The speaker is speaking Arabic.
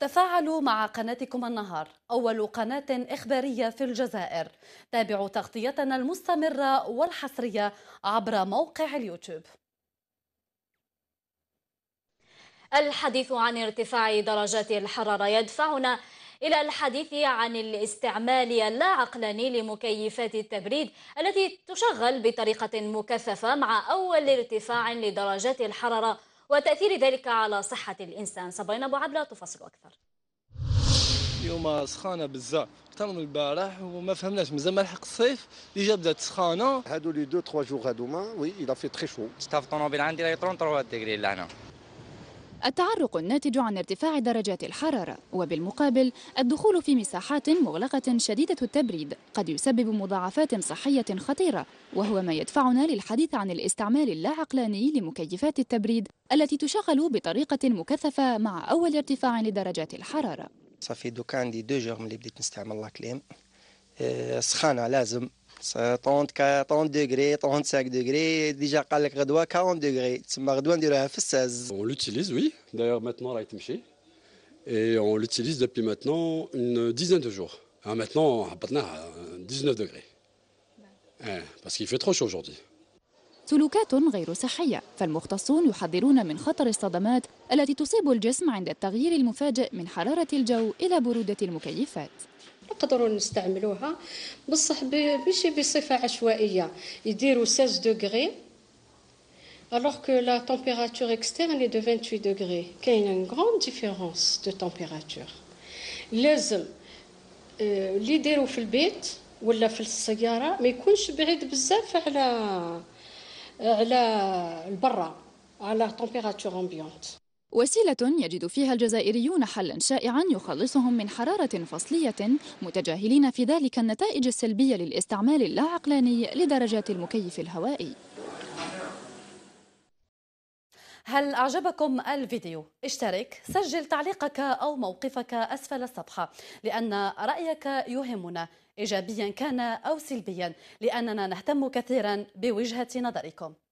تفاعلوا مع قناتكم النهار أول قناة إخبارية في الجزائر تابعوا تغطيتنا المستمرة والحصرية عبر موقع اليوتيوب الحديث عن ارتفاع درجات الحرارة يدفعنا إلى الحديث عن الاستعمال اللا عقلاني لمكيفات التبريد التي تشغل بطريقة مكثفة مع أول ارتفاع لدرجات الحرارة وتأثير ذلك على صحة الإنسان صبينا أبو عبلة تفصل أكثر اليوم سخانه بزاف اكثر من البارح وما فهمناش مازال ما لحق الصيف ديجا بدات سخانه هادو لي دو تخوا جوغ هادوما وي إلا في تخي شو ستاف الطوموبيل عندي لا 33 ديغري لهنا التعرق الناتج عن ارتفاع درجات الحرارة وبالمقابل الدخول في مساحات مغلقة شديدة التبريد قد يسبب مضاعفات صحية خطيرة وهو ما يدفعنا للحديث عن الاستعمال اللاعقلاني لمكيفات التبريد التي تشغل بطريقة مكثفة مع أول ارتفاع لدرجات الحرارة صافي دوكان عندي دو جورم اللي بديت نستعمل لاكليم آه، سخانه لازم 30 40 دوغري 35 دوغري ديجا قال لك غدوه 40 دوغري تسمى غدوه نديروها في الساز اون لوتيليز وي دايوغ ماتنون راهي تمشي اي اون لوتيليز دوبي ماتنون اون ديزان دو جور ماتنون هبطناها 19 دوغري باسكو يفي ترو شو اجوردي سلوكات غير صحية فالمختصون يحذرون من خطر الصدمات التي تصيب الجسم عند التغيير المفاجئ من حرارة الجو إلى برودة المكيفات نقدروا نستعملوها بصح ماشي بصفه عشوائيه يديروا 16 دوغري alors que la température externe est de 28 degrés qu'il y a une grande différence de température لازم آه، اللي يديروا في البيت ولا في السياره ما يكونش بعيد بزاف على على البرة على température ambiante وسيلة يجد فيها الجزائريون حلا شائعا يخلصهم من حرارة فصلية متجاهلين في ذلك النتائج السلبية للاستعمال اللاعقلاني لدرجات المكيف الهوائي هل أعجبكم الفيديو؟ اشترك، سجل تعليقك أو موقفك أسفل الصفحة لأن رأيك يهمنا إيجابيا كان أو سلبيا لأننا نهتم كثيرا بوجهة نظركم